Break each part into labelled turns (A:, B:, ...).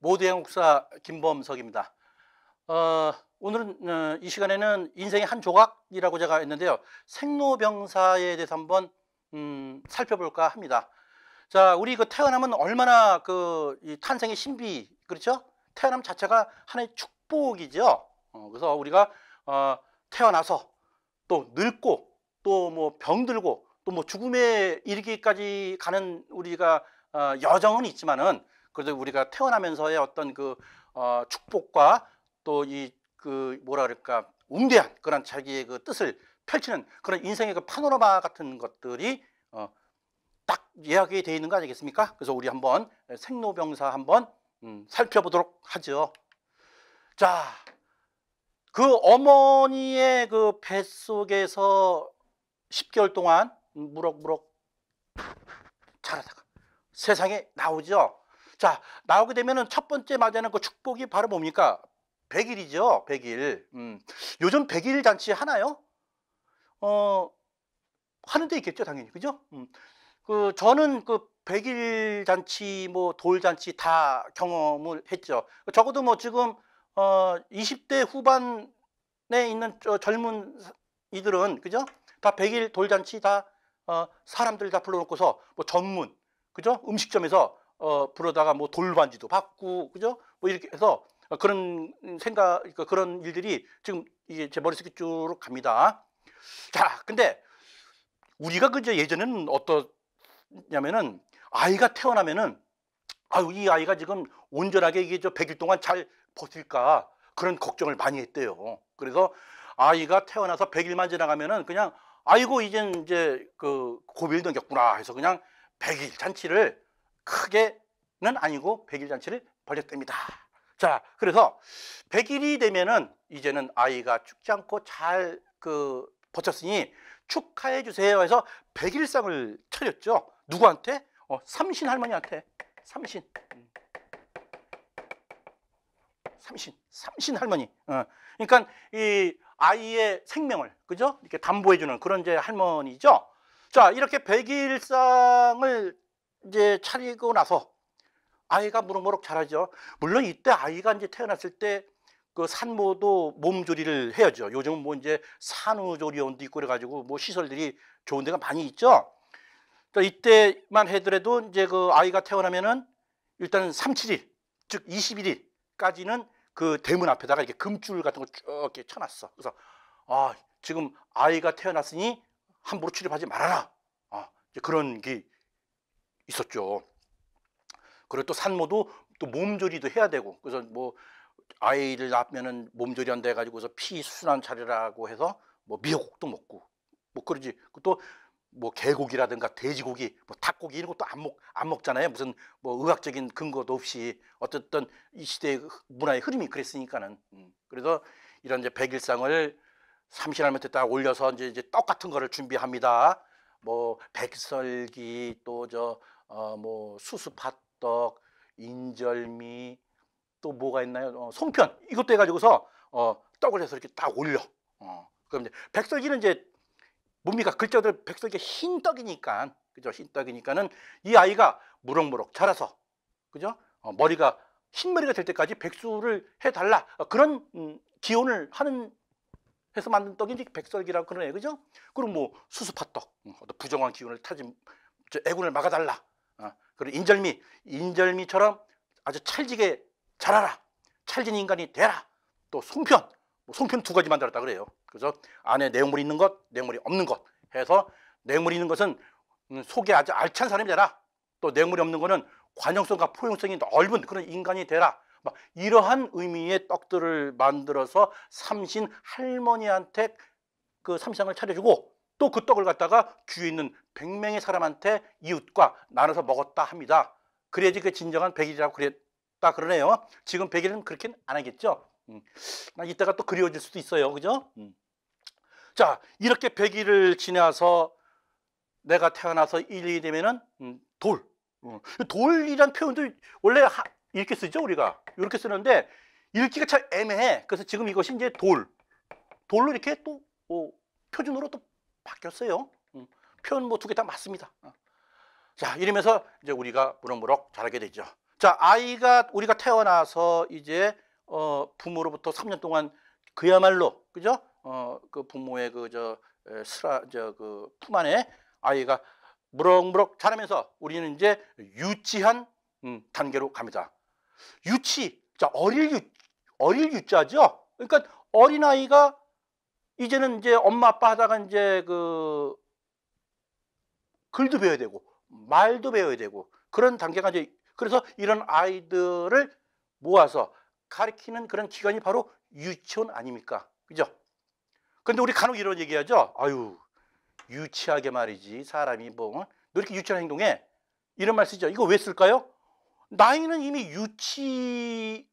A: 모두의 한국사 김범석입니다. 어, 오늘은 어, 이 시간에는 인생의 한 조각이라고 제가 했는데요. 생로병사에 대해서 한번 음, 살펴볼까 합니다. 자, 우리 그 태어남은 얼마나 그 탄생의 신비, 그렇죠? 태어남 자체가 하나의 축복이죠. 어, 그래서 우리가 어, 태어나서 또 늙고 또 뭐 병들고 또 뭐 죽음에 이르기까지 가는 우리가 어, 여정은 있지만은 그래서 우리가 태어나면서의 어떤 그 어, 축복과 또 이 그 뭐라 그럴까 웅대한 그런 자기의 그 뜻을 펼치는 그런 인생의 그 파노라마 같은 것들이 어, 딱 예약이 되어 있는 거 아니겠습니까? 그래서 우리 한번 생로병사 한번 음, 살펴보도록 하죠. 자, 그 어머니의 그 뱃속에서 10개월 동안 무럭무럭 자라다가 세상에 나오죠. 자, 나오게 되면은 첫 번째 맞이하는 그 축복이 바로 뭡니까? 백일이죠백일 100일. 음. 요즘 백일 잔치 하나요? 어, 하는 데 있겠죠, 당연히. 그죠? 음. 그, 저는 그 백일 잔치, 뭐, 돌 잔치 다 경험을 했죠. 적어도 뭐 지금, 어, 20대 후반에 있는 저 젊은 이들은, 그죠? 다 백일 돌잔치 다, 어, 사람들 다 불러놓고서, 뭐, 전문, 그죠? 음식점에서 어, 부르다가 뭐 돌반지도 받고, 그죠? 뭐 이렇게 해서 그런 생각, 그러니까 그런 일들이 지금 이게 제 머릿속에 쭉 갑니다. 자, 근데 우리가 그저 예전에는 어떠냐면은 아이가 태어나면은 아유, 이 아이가 지금 온전하게 이게 저 100일 동안 잘 버틸까 그런 걱정을 많이 했대요. 그래서 아이가 태어나서 100일만 지나가면은 그냥 아이고, 이젠 이제 그고비던 넘겼구나 해서 그냥 100일 잔치를 크게는 아니고 100일 잔치를 벌였답니다. 자, 그래서 100일이 되면은 이제는 아이가 죽지 않고 잘 그 버텼으니 축하해 주세요 해서 100일상을 차렸죠. 누구한테? 어, 삼신 할머니한테. 삼신. 음. 삼신, 삼신 할머니. 어. 그러니까 이 아이의 생명을 그죠? 이렇게 담보해 주는 그런 제 할머니죠. 자, 이렇게 백일상을 이제 차리고 나서 아이가 무럭무럭 자라죠. 물론 이때 아이가 이제 태어났을 때 그 산모도 몸조리를 해야죠. 요즘은 뭐 이제 산후조리원도 있고 그래가지고 뭐 시설들이 좋은 데가 많이 있죠. 그 이때만 해더라도 이제 그 아이가 태어나면은 일단은 37일, 즉 21일까지는 그 대문 앞에다가 이렇게 금줄 같은 걸쭉 이렇게 쳐놨어. 그래서 아, 지금 아이가 태어났으니 함부로 출입하지 말아라. 아, 이제 그런 게 있었죠. 그리고 또 산모도 또 몸조리도 해야 되고 그래서 뭐 아이를 낳으면은 몸조리 한다 해가지고서 피순환 차례라고 해서 뭐 미역국도 먹고 뭐 그러지 또 뭐 개고기라든가 돼지고기 뭐 닭고기 이런 것도 안 먹 안 먹잖아요 무슨 뭐 의학적인 근거도 없이 어쨌든 이시대 문화의 흐름이 그랬으니까는 음. 그래서 이런 이제 백일상을 삼신할매한딱 올려서 이제, 이제 떡 같은 거를 준비합니다 뭐 백설기 또저 어, 뭐 수수팥떡, 인절미 또 뭐가 있나요? 어, 송편 이것도 해가지고서 어, 떡을 해서 이렇게 딱 올려. 어, 그럼 이제 백설기는 이제 뭡니까 글자 들 백설기 흰 떡이니까 그죠 흰 떡이니까는 이 아이가 무럭무럭 자라서 그죠 어, 머리가 흰 머리가 될 때까지 백수를 해달라 어, 그런 음, 기원을 하는 해서 만든 떡인지 백설기라고 그러네 그죠 그럼뭐 수수팥떡 음, 부정한 기운을 타지 애군을 막아달라 어, 그리고 인절미, 인절미처럼 아주 찰지게 자라라. 찰진 인간이 되라. 또 송편, 뭐 송편 두 가지 만들었다 그래요. 그래서 안에 내용물이 있는 것, 내용물이 없는 것 해서 내용물이 있는 것은 음, 속에 아주 알찬 사람이 되라. 또 내용물이 없는 것은 관용성과 포용성이 넓은 그런 인간이 되라. 막 이러한 의미의 떡들을 만들어서 삼신 할머니한테 그 삼상을 차려주고 또 그 떡을 갖다가 귀에 있는 100명의 사람한테 이웃과 나눠서 먹었다 합니다. 그래야지 그 진정한 백일이라고 그랬다 그러네요. 지금 백일은 그렇게는 안 하겠죠. 음. 나 아, 이따가 또 그리워질 수도 있어요. 그죠? 음. 자, 이렇게 백일을 지나서 내가 태어나서 일이 되면은 음, 돌. 음. 돌이란 표현도 원래 하, 이렇게 쓰죠, 우리가. 이렇게 쓰는데 읽기가 참 애매해. 그래서 지금 이것이 이제 돌. 돌로 이렇게 또 어, 표준으로 또 바뀌었어요. 표현 뭐두 개 다 맞습니다. 자, 이러면서 이제 우리가 무럭무럭 자라게 되죠. 자, 아이가 우리가 태어나서 이제 어, 부모로부터 3년 동안 그야말로 그죠? 어, 그 부모의 그저 스라 저그 품 안에 아이가 무럭무럭 자라면서 우리는 이제 유치한 음, 단계로 갑니다. 유치, 자 어릴 유 어릴 유자죠. 그러니까 어린 아이가 이제는 이제 엄마 아빠 하다가 이제 그 글도 배워야 되고 말도 배워야 되고 그런 단계가 이제 그래서 이런 아이들을 모아서 가르키는 그런 기관이 바로 유치원 아닙니까? 그죠? 근데 우리 간혹 이런 얘기하죠. 아유 유치하게 말이지 사람이 뭐너 이렇게 유치한 행동해 이런 말 쓰죠. 이거 왜 쓸까요? 나이는 이미 유치의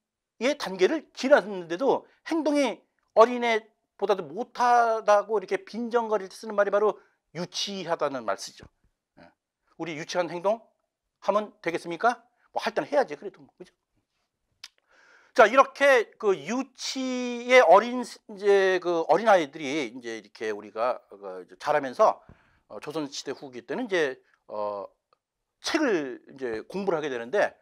A: 단계를 지났는데도 행동이 어린애보다도 못하다고 이렇게 빈정거릴 때 쓰는 말이 바로 유치하다는 말 쓰죠. 우리 유치한 행동 하면 되겠습니까? 뭐할 때는 해야지 그래도 뭐, 그죠? 자 이렇게 그 유치의 어린 이제 그 어린 아이들이 이제 이렇게 우리가 그 자라면서 어, 조선시대 후기 때는 이제 어, 책을 이제 공부를 하게 되는데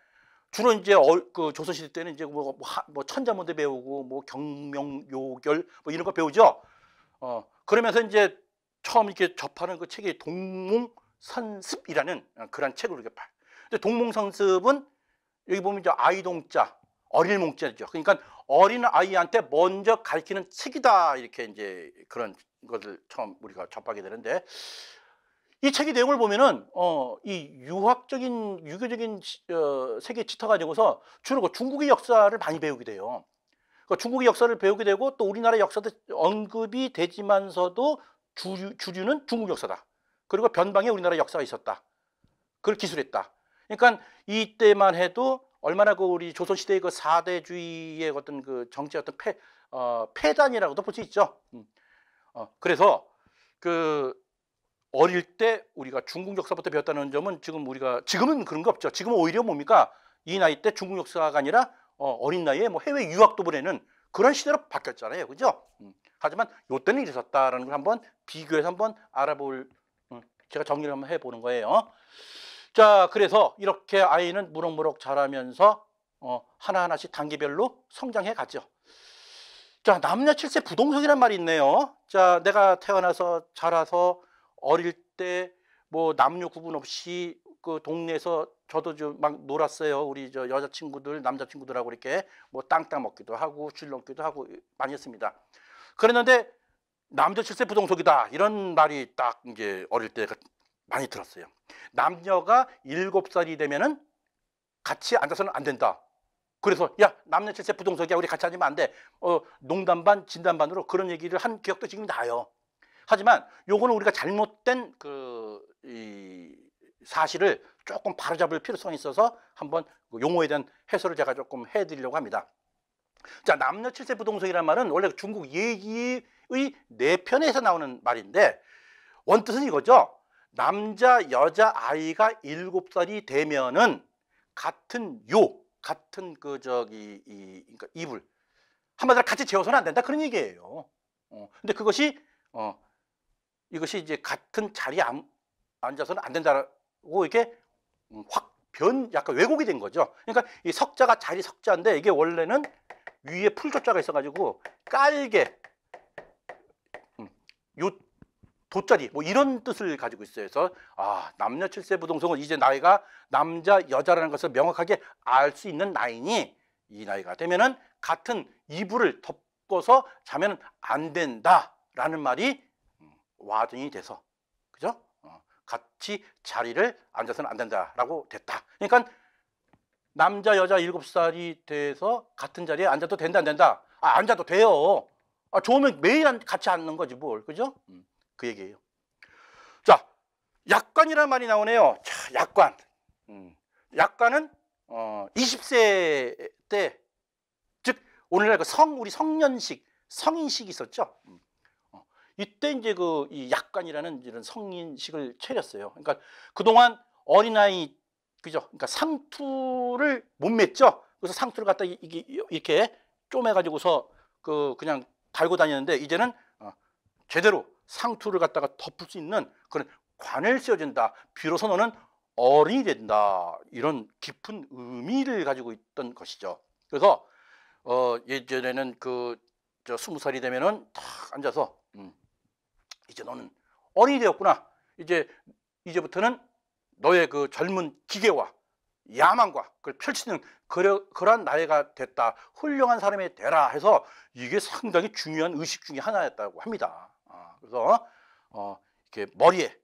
A: 주로 이제 어, 그 조선시대 때는 이제 뭐, 뭐, 뭐 천자문대 배우고 뭐 경명요결 뭐 이런 거 배우죠. 어 그러면서 이제 처음 이렇게 접하는 그 책이 동몽 선습이라는 그런 책을 우리가 팔. 근데 동몽선습은 여기 보면 이제 아이동자, 어릴몽자죠. 그러니까 어린 아이한테 먼저 가르치는 책이다 이렇게 이제 그런 것을 처음 우리가 접하게 되는데 이 책의 내용을 보면은 어 이 유학적인 유교적인 어, 세계에 짙어 가지고서 주로 그 중국의 역사를 많이 배우게 돼요. 그 중국의 역사를 배우게 되고 또 우리나라 역사도 언급이 되지만서도 주류, 주류는 중국 역사다. 그리고 변방에 우리나라 역사가 있었다. 그걸 기술했다. 그러니까 이때만 해도 얼마나 그 우리 조선시대의 그 사대주의의 어떤 그 정치 어떤 폐, 어, 폐단이라고도볼 수 있죠. 음. 어, 그래서 그 어릴 때 우리가 중국 역사부터 배웠다는 점은 지금 우리가 지금은 그런 거 없죠. 지금은 오히려 뭡니까? 이 나이 때 중국 역사가 아니라 어, 어린 나이에 뭐 해외 유학도 보내는 그런 시대로 바뀌었잖아요. 그죠? 음. 하지만 요때는 이랬었다라는 걸 한번 비교해서 한번 알아볼 제가 정리를 한번 해보는 거예요. 자, 그래서 이렇게 아이는 무럭무럭 자라면서 어, 하나하나씩 단계별로 성장해 갔죠 자, 남녀 칠세 부동석이란 말이 있네요. 자, 내가 태어나서 자라서 어릴 때 뭐 남녀 구분 없이 그 동네에서 저도 좀막 놀았어요. 우리 저 여자친구들, 남자친구들하고 이렇게 뭐 땅땅 먹기도 하고 줄 넘기도 하고 많이 했습니다. 그랬는데 남녀 실세 부동석이다 이런 말이 딱 이제 어릴 때 많이 들었어요. 남녀가 일곱 살이 되면은 같이 앉아서는 안 된다. 그래서 야 남녀 실세 부동석이야 우리 같이 앉으면 안 돼. 어, 농담 반 진담 반으로 그런 얘기를 한 기억도 지금 나요. 하지만 요거는 우리가 잘못된 그 이 사실을 조금 바로잡을 필요성이 있어서 한번 그 용어에 대한 해설을 제가 조금 해드리려고 합니다. 자 남녀 칠세 부동석이란 말은 원래 중국 예기 의4편에서 나오는 말인데 원뜻은 이거죠. 남자 여자 아이가 일곱 살이 되면은 같은 요 같은 그 저기 이 그러니까 이불 한마디로 같이 재워서는 안 된다 그런 얘기예요. 어, 근데 그것이 어, 이것이 이제 같은 자리에 앉아서는 안 된다고 이렇게 음, 확변 약간 왜곡이 된 거죠. 그러니까 이 석자가 자리 석자인데 이게 원래는 위에 풀조자가 있어가지고 깔게 요 돗자리 뭐 이런 뜻을 가지고 있어요. 그래서 아 남녀 칠세 부동성은 이제 나이가 남자 여자라는 것을 명확하게 알 수 있는 나이니 이 나이가 되면은 같은 이불을 덮고서 자면 안 된다라는 말이 음, 와등이 돼서 그죠? 어, 같이 자리를 앉아서는 안 된다라고 됐다. 그러니까 남자 여자 일곱 살이 돼서 같은 자리에 앉아도 된다 안 된다. 아 앉아도 돼요. 아, 좋으면 매일 같이 앉는 거지 뭘. 그죠? 음, 그 얘기예요. 자, 약관이라는 말이 나오네요. 자, 약관. 음, 약관은 어, 20세 때, 즉 오늘날 그 성, 우리 성년식, 성인식이 있었죠. 음, 어, 이때 이제 그 이 약관이라는 이런 성인식을 차렸어요. 그러니까 그동안 어린아이 그죠? 그러니까 상투를 못 맺죠. 그래서 상투를 갖다 이게 이렇게 쪼매 가지고서 그 그냥 달고 다니는데 이제는 어, 제대로 상투를 갖다가 덮을 수 있는 그런 관을 씌워준다. 비로소 너는 어른이 된다. 이런 깊은 의미를 가지고 있던 것이죠. 그래서 어, 예전에는 그저 스무 살이 되면은 탁 앉아서 음, 이제 너는 어른이 되었구나. 이제 이제부터는 너의 그 젊은 기계와 야망과 그걸 펼치는 그러한 나이가 됐다. 훌륭한 사람이 되라 해서 이게 상당히 중요한 의식 중에 하나였다고 합니다. 아, 그래서 어, 이렇게 머리에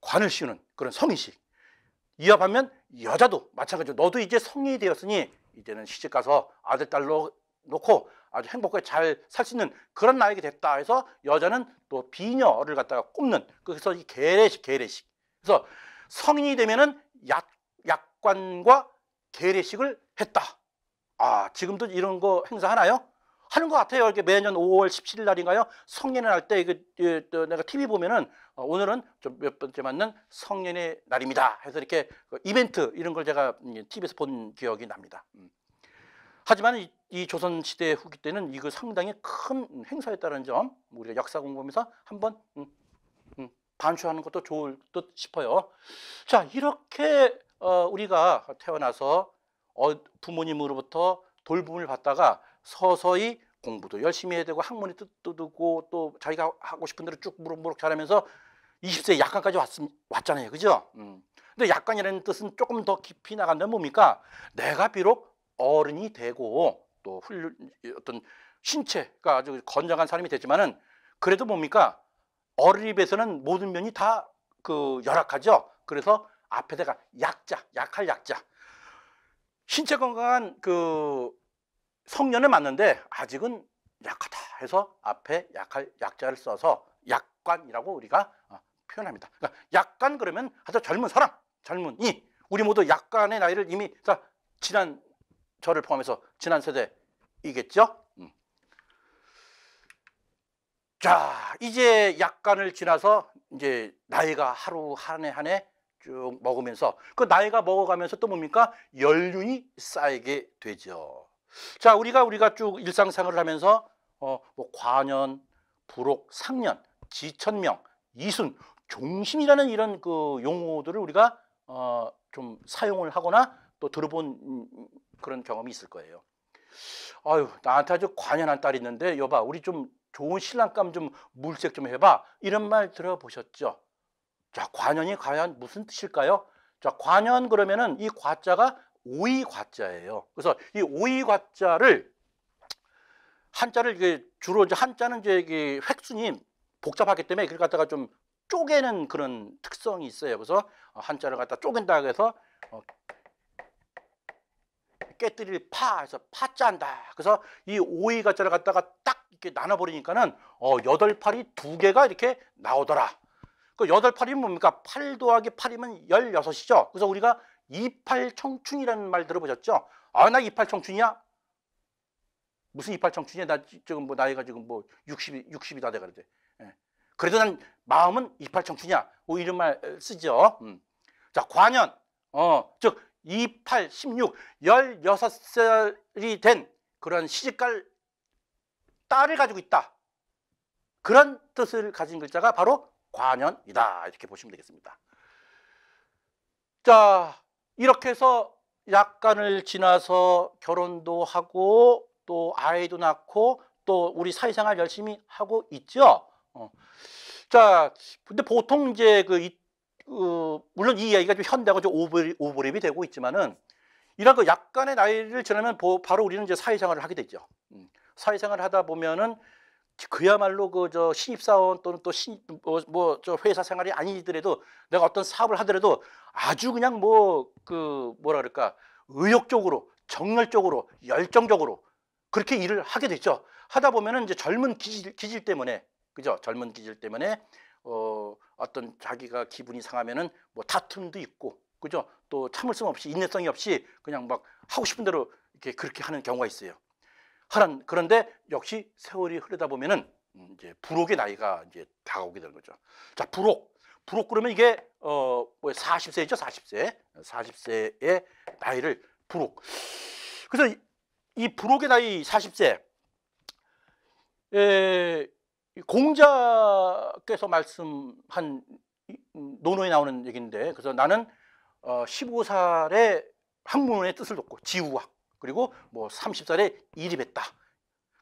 A: 관을 씌우는 그런 성의식. 이어하면 여자도 마찬가지로 너도 이제 성인이 되었으니 이제는 시집 가서 아들 딸로 놓고 아주 행복하게 잘 살 수 있는 그런 나이가 됐다 해서 여자는 또 비녀를 갖다가 꼽는 그, 그래서 이 계례식 계례식. 그래서 성인이 되면은 약 약관과 계례식을 했다. 아, 지금도 이런 거 행사하나요? 하는 것 같아요. 이렇게 매년 5월 17일 날인가요? 성년의 날때 예, 내가 TV 보면은 어, 오늘은 좀 몇 번째 맞는 성년의 날입니다. 해서 이렇게 그 이벤트 이런 걸 제가 TV에서 음, 예, 본 기억이 납니다. 음. 하지만 이, 이 조선 시대 후기 때는 이거 상당히 큰 행사였다는 점 우리가 역사 공부하면서 한번 음, 음, 반추하는 것도 좋을 듯 싶어요. 자 이렇게 어, 우리가 태어나서 어, 부모님으로부터 돌봄을 받다가 서서히 공부도 열심히 해야 되고 학문이 뜨뜨두고또 자기가 하고 싶은 대로 쭉 무럭무럭 자라면서 20세 약간까지 왔음, 왔잖아요. 그죠? 음. 근데 약간이라는 뜻은 조금 더 깊이 나간다면 뭡니까? 내가 비록 어른이 되고 또 훌륭 어떤 신체가 아주 건장한 사람이 되지만은 그래도 뭡니까? 어른에 비해서는 모든 면이 다 그 열악하죠. 그래서 앞에다가 약자, 약할 약자. 신체 건강한 그 성년에 맞는데 아직은 약하다 해서 앞에 약할 약자를 써서 약관이라고 우리가 어, 표현합니다. 그러니까 약관 그러면 아주 젊은 사람, 젊은이 우리 모두 약관의 나이를 이미 다 지난 저를 포함해서 지난 세대이겠죠. 음. 자 이제 약관을 지나서 이제 나이가 하루 한 해 한해 쭉 먹으면서 그 나이가 먹어가면서 또 뭡니까? 연륜이 쌓이게 되죠. 자, 우리가 우리가 쭉 일상생활을 하면서 어, 뭐 과년, 부록, 상년, 지천명, 이순, 종심이라는 이런 그 용어들을 우리가 어, 좀 사용을 하거나 또 들어본 그런 경험이 있을 거예요. 아유, 나한테 아주 과연한 딸이 있는데 여봐, 우리 좀 좋은 신랑감 좀 물색 좀 해봐. 이런 말 들어보셨죠? 자, 관연이 과연 무슨 뜻일까요? 자, 관연 그러면은 이 과자가 오이 과자예요. 그래서 이 오이 과자를 한자를 이게 주로 이제 한자는 이제 이게 획순이 복잡하기 때문에 그걸 갖다가 좀 쪼개는 그런 특성이 있어요. 그래서 한자를 갖다 쪼갠다 그서 어, 깨뜨릴 파 해서 파짠다. 그래서 이 오이 과자를 갖다가 딱 이렇게 나눠버리니까는 어, 여덟 팔이 두 개가 이렇게 나오더라. 그 여덟 팔이 뭡니까? 팔 더하기 팔이면 열여섯이죠. 그래서 우리가 이팔청춘이라는 말 들어보셨죠? 아, 나 이팔청춘이야? 무슨 이팔청춘이야? 나 지금 뭐 나이가 지금 뭐 60이, 60이 다 돼가는데. 예. 그래도 난 마음은 이팔청춘이야. 뭐 이런 말 쓰죠. 음. 자, 관현. 어, 즉, 이팔, 십육, 열여섯 살이된 그런 시집갈 딸을 가지고 있다. 그런 뜻을 가진 글자가 바로 관연이다 이렇게 보시면 되겠습니다. 자 이렇게 해서 약간을 지나서 결혼도 하고 또 아이도 낳고 또 우리 사회생활 열심히 하고 있죠. 어. 자 근데 보통 이제 그 이, 어, 물론 이 이야기가 좀 현대하고 좀 오버랩, 오버랩이 되고 있지만은 이런 그 약간의 나이를 지나면 바로 우리는 이제 사회생활을 하게 되죠. 음. 사회생활을 하다 보면은 그야말로 그 저 신입사원 또는 또 신 뭐저 뭐 회사 생활이 아니더라도 내가 어떤 사업을 하더라도 아주 그냥 뭐 그 뭐라 그럴까 의욕적으로 정열적으로 열정적으로 그렇게 일을 하게 됐죠. 하다 보면은 이제 젊은 기질, 기질 때문에 그죠? 젊은 기질 때문에 어 어떤 자기가 기분이 상하면은 뭐 다툼도 있고 그죠? 또 참을성 없이 인내성이 없이 그냥 막 하고 싶은 대로 이렇게 그렇게 하는 경우가 있어요. 하란 그런데 역시 세월이 흐르다 보면은 이제 불혹의 나이가 이제 다가오게 되는 거죠. 자, 불혹. 불혹 그러면 이게 어뭐 40세죠, 40세. 40세의 나이를 불혹. 그래서 이불혹의 나이 40세. 에 공자께서 말씀한 음, 논어에 나오는 얘기인데 그래서 나는 어 15살에 학문의 뜻을 놓고 지우학 그리고 뭐 30살에 이립했다.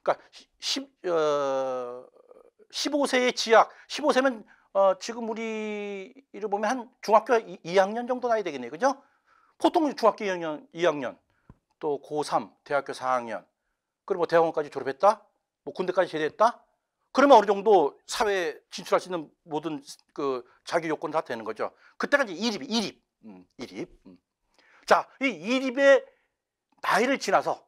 A: 그러니까 10, 어, 15세의 지학, 15세면 어, 지금 우리를 보면 한 중학교 2, 학년 정도 나이 되겠네요. 그죠? 보통 중학교 2학년, 2학년, 또 고3, 대학교 4학년, 그리고 뭐 대학원까지 졸업했다, 뭐 군대까지 제대했다. 그러면 어느 정도 사회 진출할 수 있는 모든 그 자기 요건 다 되는 거죠. 그때까지 이립, 이립, 음, 이립. 음. 자, 이 이립의 나이를 지나서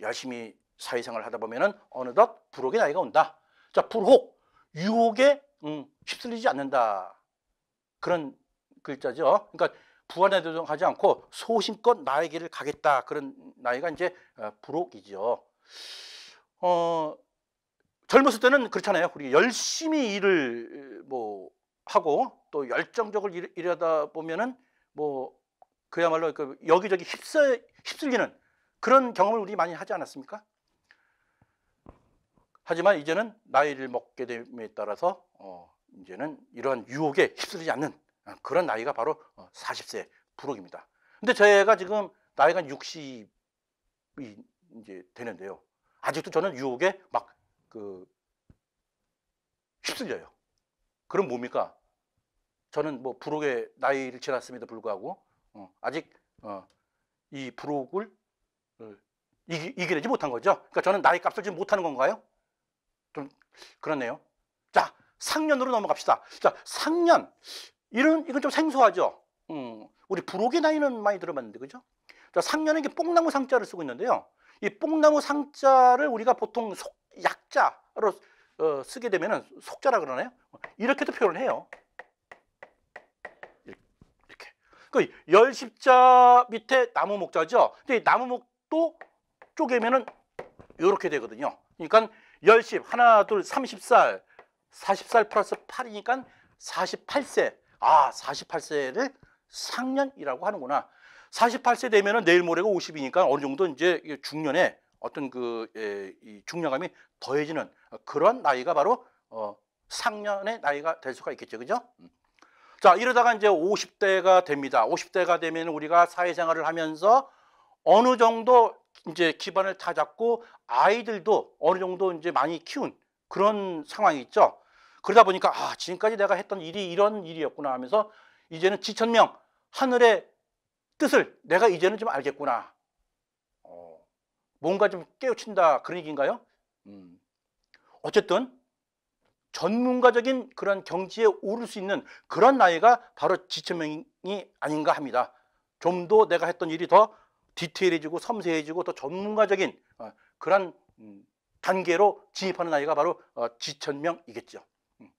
A: 열심히 사회생활을 하다 보면은 어느덧 불혹의 나이가 온다. 자, 불혹, 유혹에 음, 휩쓸리지 않는다. 그런 글자죠. 그러니까 부안에 도전하지 않고 소신껏 나의 길을 가겠다. 그런 나이가 이제 어, 불혹이죠. 어, 젊었을 때는 그렇잖아요. 우리 열심히 일을 뭐 하고 또 열정적으로 일, 일하다 보면은 뭐 그야말로 그 여기저기 휩쓸, 휩쓸리는 그런 경험을 우리 많이 하지 않았습니까? 하지만 이제는 나이를 먹게 됨에 따라서 어, 이제는 이러한 유혹에 휩쓸리지 않는 그런 나이가 바로 40세 어, 부록입니다. 근데 저가 지금 나이가 60이 이제 되는데요. 아직도 저는 유혹에 막그 휩쓸려요. 그럼 뭡니까? 저는 뭐 부록의 나이를 지났음에도 불구하고 어, 아직 어, 이 부록을 이기, 이지 못한 거죠. 그러니까 저는 나이 값을 지금 못하는 건가요? 좀 그렇네요. 자, 상년으로 넘어갑시다. 자, 상년. 이런, 이건 좀 생소하죠. 음, 우리 부록의 나이는 많이 들어봤는데, 그죠? 자, 상년에 이게 뽕나무 상자를 쓰고 있는데요. 이 뽕나무 상자를 우리가 보통 속, 약자로 어, 쓰게 되면 속자라 그러네요. 이렇게도 표현을 해요. 이렇게. 그 열십자 밑에 나무 목자죠. 근데 나무 목또 쪼개면은 이렇게 되거든요. 그러니까 1 0 하나 둘 30살 40살 플러스 8이니까 48세 아 48세를 상년이라고 하는구나. 48세 되면은 내일 모레가 50이니까 어느 정도 이제 중년에 어떤 그 예, 이 중량감이 더해지는 그런 나이가 바로 어, 상년의 나이가 될 수가 있겠죠, 그죠? 음. 자 이러다가 이제 50대가 됩니다. 50대가 되면 우리가 사회생활을 하면서 어느 정도 이제 기반을 다 잡고 아이들도 어느 정도 이제 많이 키운 그런 상황이 있죠. 그러다 보니까 아, 지금까지 내가 했던 일이 이런 일이었구나 하면서 이제는 지천명 하늘의 뜻을 내가 이제는 좀 알겠구나. 어, 뭔가 좀 깨우친다 그런 얘기인가요? 음. 어쨌든 전문가적인 그런 경지에 오를 수 있는 그런 나이가 바로 지천명이 아닌가 합니다. 좀 더 내가 했던 일이 더 디테일해지고 섬세해지고 더 전문가적인 어, 그런 음, 단계로 진입하는 나이가 바로 어, 지천명이겠죠. 음.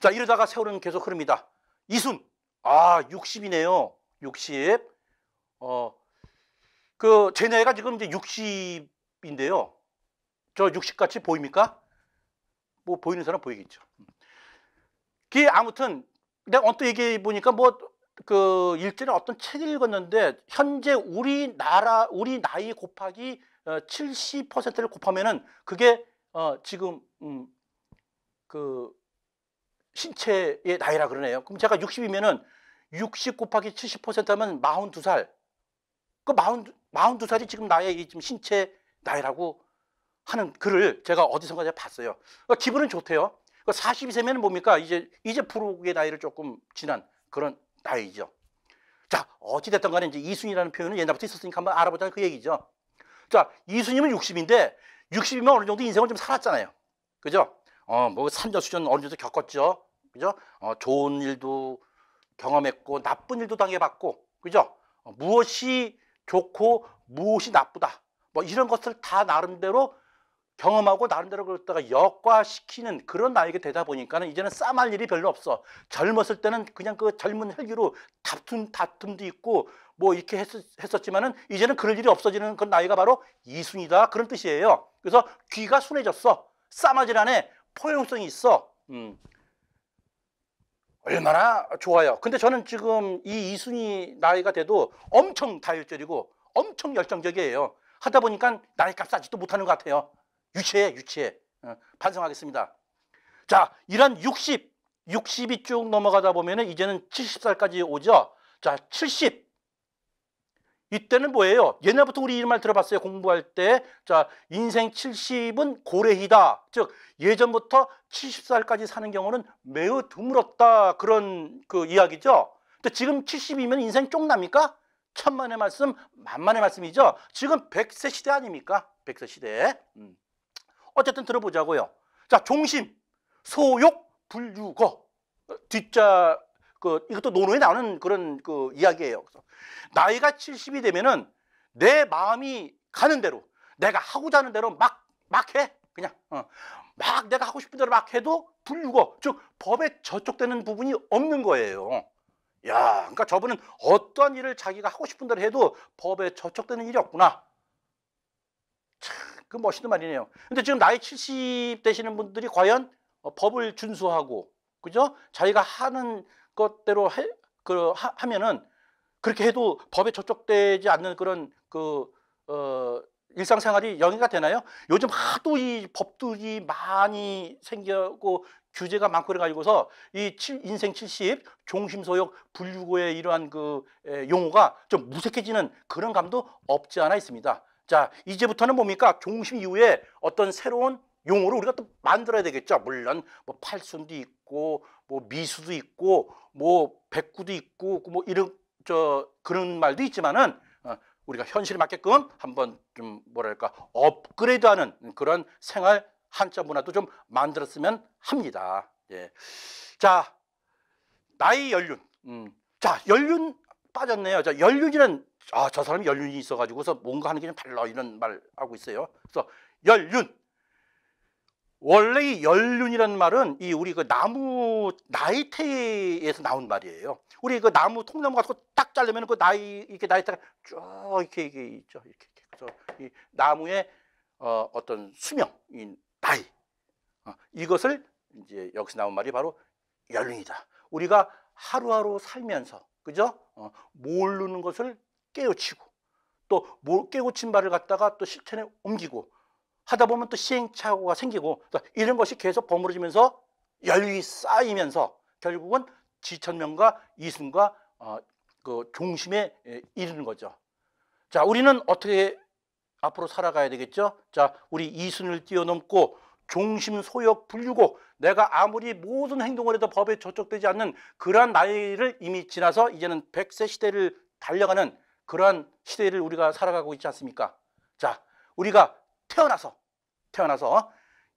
A: 자 이러다가 세월은 계속 흐릅니다. 이순 아 60이네요. 60. 어그 제 나이가 지금 이제 60인데요. 저 60같이 보입니까? 뭐 보이는 사람 보이겠죠. 그 아무튼 내가 언뜻 얘기해 보니까 뭐그 일전에 어떤 책을 읽었는데 현재 우리나라 우리 나이 곱하기 70%를 어, 곱하면은 그게 어 지금 음그 신체의 나이라 그러네요. 그럼 제가 60이면은 60 곱하기 70% 하면 42살. 그 마흔 40, 42살이 지금 나의 이 지금 신체 나이라고 하는 글을 제가 어디선가 제가 봤어요. 그러니까 기분은 좋대요. 그러니까 42세면 뭡니까? 이제 이제 부로의 나이를 조금 지난 그런 다행이죠 자, 어찌됐든 간에 이제 이순이라는 표현은 옛날부터 있었으니까 한번 알아보자는 그 얘기죠. 자, 이순이면 60인데 60이면 어느 정도 인생을 좀 살았잖아요. 그죠? 어, 뭐 산전수전 어느 정도 겪었죠. 그죠? 어, 좋은 일도 경험했고 나쁜 일도 당해봤고 그죠? 어, 무엇이 좋고 무엇이 나쁘다. 뭐 이런 것을 다 나름대로 경험하고 나름대로 그랬다가 역과시키는 그런 나이가 되다 보니까는 이제는 싸할 일이 별로 없어. 젊었을 때는 그냥 그 젊은 혈기로 다툼, 다툼도 있고 뭐 이렇게 했, 했었지만은 이제는 그럴 일이 없어지는 그 나이가 바로 이순이다. 그런 뜻이에요. 그래서 귀가 순해졌어. 싸마질 안에 포용성이 있어. 음. 얼마나 좋아요. 근데 저는 지금 이 이순이 나이가 돼도 엄청 다혈질이고 엄청 열정적이에요. 하다 보니까 나이 값 싸지도 못하는 것 같아요. 유치해, 유치해. 어, 반성하겠습니다. 자, 이런 60, 60이 쭉 넘어가다 보면은 이제는 70살까지 오죠. 자, 70. 이때는 뭐예요? 옛날부터 우리 이런 말 들어봤어요. 공부할 때. 자, 인생 70은 고래이다. 즉, 예전부터 70살까지 사는 경우는 매우 드물었다. 그런 그 이야기죠. 근데 지금 70이면 인생 쪽납니까? 천만의 말씀, 만만의 말씀이죠. 지금 100세 시대 아닙니까? 100세 시대. 음. 어쨌든 들어보자고요. 자, 종심, 소욕, 불유거. 어, 뒷자, 그, 이것도 논어에 나오는 그런 그 이야기예요. 그래서 나이가 70이 되면은 내 마음이 가는 대로, 내가 하고자 하는 대로 막, 막 해. 그냥, 어. 막 내가 하고 싶은 대로 막 해도 불유거, 즉, 법에 저촉되는 부분이 없는 거예요. 야, 그러니까 저분은 어떠 일을 자기가 하고 싶은 대로 해도 법에 저촉되는 일이 없구나. 그 멋있는 말이네요. 근데 지금 나이 70 되시는 분들이 과연 어, 법을 준수하고 그죠? 자기가 하는 것대로 해, 그 하, 면은 그렇게 해도 법에 저촉되지 않는 그런 그 어, 일상생활이 영위가 되나요? 요즘 하도 이 법들이 많이 생겨고 규제가 많고 그래가지고서 이 칠, 인생 70, 종심소욕, 분류고의 이러한 그 에, 용어가 좀 무색해지는 그런 감도 없지 않아 있습니다. 자, 이제부터는 뭡니까? 중심 이후에 어떤 새로운 용어를 우리가 또 만들어야 되겠죠. 물론 뭐 팔순도 있고 뭐 미수도 있고 뭐 백구도 있고 뭐 이런 저 그런 말도 있지만은 어, 우리가 현실에 맞게끔 한번 좀 뭐랄까 업그레이드하는 그런 생활 한자 문화도 좀 만들었으면 합니다. 예. 자, 나이 연륜. 음. 자, 연륜 빠졌네요. 자, 연륜이란 아, 저 사람이 연륜이 있어가지고서 뭔가 하는 게좀 달라 이런 말 하고 있어요. 그래서 연륜. 원래 이연륜이라 말은 이 우리 그 나무 나이테에서 나온 말이에요. 우리 그 나무 통나무 가지고 딱 자르면 그 나이 이렇게 나이테가 쭉 이렇게 이게 있죠. 이렇게, 이렇게. 그래서 이 나무의 어, 어떤 수명, 이 나이 어, 이것을 이제 여기서 나온 말이 바로 연륜이다. 우리가 하루하루 살면서 그죠? 어, 모르는 것을 깨우치고 또 못 깨우친 바을 갖다가 또 실천에 옮기고 하다 보면 또 시행착오가 생기고 이런 것이 계속 버무려지면서 열이 쌓이면서 결국은 지천명과 이순과 어, 그 중심에 이르는 거죠. 자, 우리는 어떻게 앞으로 살아가야 되겠죠? 자, 우리 이순을 뛰어넘고 중심 소욕 불류고 내가 아무리 모든 행동을 해도 법에 저촉되지 않는 그러한 나이를 이미 지나서 이제는 백세 시대를 달려가는 그러한 시대를 우리가 살아가고 있지 않습니까? 자, 우리가 태어나서 태어나서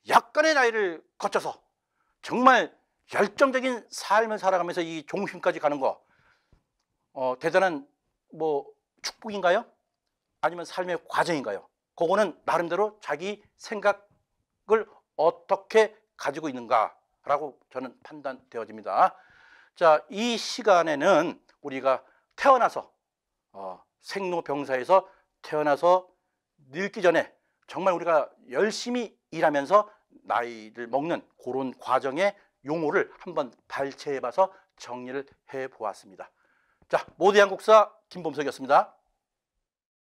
A: 약간의 나이를 거쳐서 정말 열정적인 삶을 살아가면서 이 종심까지 가는 거 어, 대단한 뭐 축복인가요? 아니면 삶의 과정인가요? 그거는 나름대로 자기 생각을 어떻게 가지고 있는가라고 저는 판단되어집니다. 자, 이 시간에는 우리가 태어나서 어, 생로병사에서 태어나서 늙기 전에 정말 우리가 열심히 일하면서 나이를 먹는 그런 과정의 용어를 한번 발췌해봐서 정리를 해보았습니다. 자, 모대한 국사 김범석이었습니다.